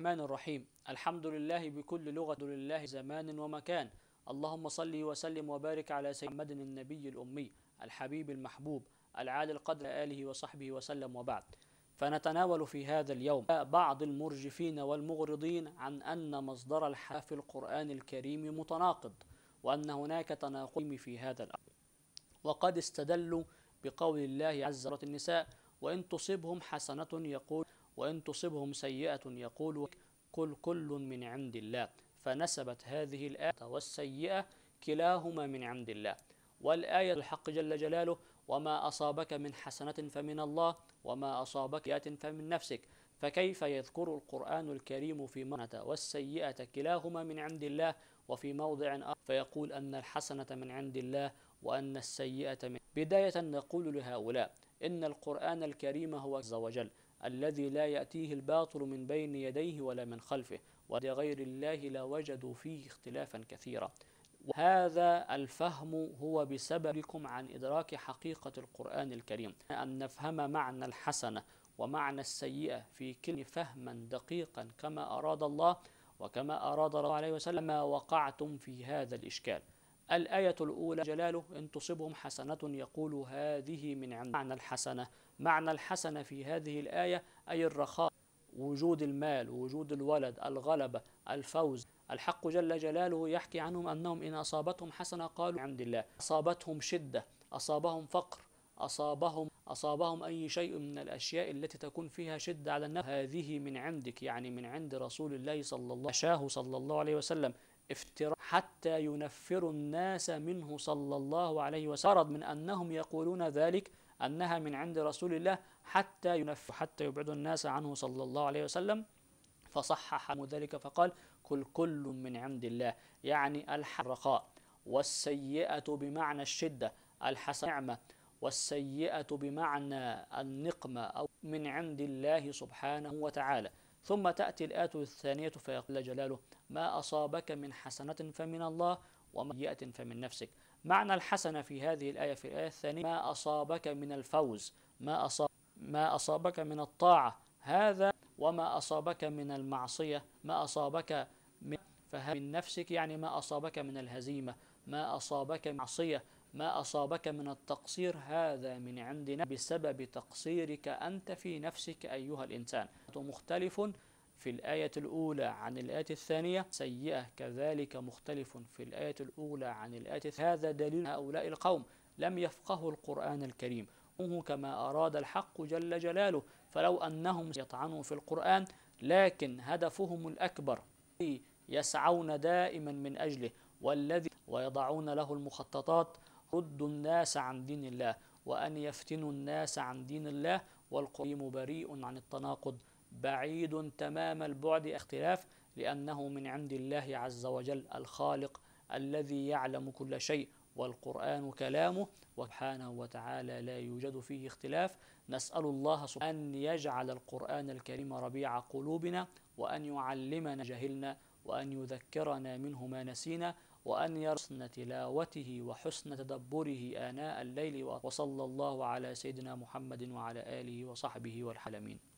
الرحمن الرحيم الحمد لله بكل لغة لله زمان ومكان اللهم صل وسلم وبارك على سيدنا محمد النبي الأمي الحبيب المحبوب العالي القدر آله وصحبه وسلم وبعد فنتناول في هذا اليوم بعض المرجفين والمغرضين عن أن مصدر الحاف القرآن الكريم متناقض وأن هناك تناقض في هذا الأمر وقد استدلوا بقول الله عز وجل النساء وإن تصبهم حسنة يقول وإن تصبهم سيئة يقول قل كل من عند الله فنسبت هذه الآية والسيئة كلاهما من عند الله والآية الحق جل جلاله وما أصابك من حسنة فمن الله وما أصابك سيئة فمن نفسك فكيف يذكر القرآن الكريم في مرة والسيئة كلاهما من عند الله وفي موضع آخر فيقول أن الحسنة من عند الله وأن السيئة من بداية نقول لهؤلاء إن القرآن الكريم هو عز وجل الذي لا يأتيه الباطل من بين يديه ولا من خلفه ولغير الله لوجدوا فيه اختلافا كثيرا هذا الفهم هو بسببكم عن إدراك حقيقة القرآن الكريم أن نفهم معنى الحسنة ومعنى السيئة في كل فهما دقيقا كما أراد الله وكما أراد الله عليه وسلم ما وقعتم في هذا الإشكال الآية الأولى جلاله إن تصبهم حسنة يقول هذه من عند معنى الحسنة معنى الحسنة في هذه الآية أي الرخاء وجود المال وجود الولد الغلبة الفوز الحق جل جلاله يحكي عنهم أنهم إن أصابتهم حسنة قالوا عند الله أصابتهم شدة أصابهم فقر أصابهم أصابهم أي شيء من الأشياء التي تكون فيها شدة على النفس هذه من عندك يعني من عند رسول الله صلى الله عليه وسلم صلى الله عليه وسلم افتراء حتى ينفر الناس منه صلى الله عليه وسلم من أنهم يقولون ذلك أنها من عند رسول الله حتى ينفر حتى يبعد الناس عنه صلى الله عليه وسلم فصحح ذلك فقال كل كل من عند الله يعني الرخاء والسيئة بمعنى الشدة الحسن نعمة والسيئة بمعنى النقمة أو من عند الله سبحانه وتعالى ثم تأتي الآية الثانية فيقول جلاله ما أصابك من حسنة فمن الله ومن فمن نفسك معنى الحسنة في هذه الآية في الآية الثانية ما أصابك من الفوز ما, أصاب ما أصابك من الطاعة هذا وما أصابك من المعصية ما أصابك من من نفسك يعني ما أصابك من الهزيمة ما أصابك من معصية ما أصابك من التقصير هذا من عندنا بسبب تقصيرك أنت في نفسك أيها الإنسان مختلف في الآية الأولى عن الآية الثانية سيئة كذلك مختلف في الآية الأولى عن الآية الثانية. هذا دليل هؤلاء القوم لم يفقهوا القرآن الكريم كما أراد الحق جل جلاله فلو أنهم يطعنوا في القرآن لكن هدفهم الأكبر يسعون دائما من أجله والذي ويضعون له المخططات يصدوا الناس عن دين الله وأن يفتنوا الناس عن دين الله والقريم بريء عن التناقض بعيد تمام البعد اختلاف لأنه من عند الله عز وجل الخالق الذي يعلم كل شيء والقرآن كلامه وسبحانه وتعالى لا يوجد فيه اختلاف نسأل الله سبحانه أن يجعل القرآن الكريم ربيع قلوبنا وأن يعلمنا جهلنا وأن يذكرنا منه ما نسينا وأن يرسن تلاوته وحسن تدبره آناء الليل وصلى الله على سيدنا محمد وعلى آله وصحبه والحلمين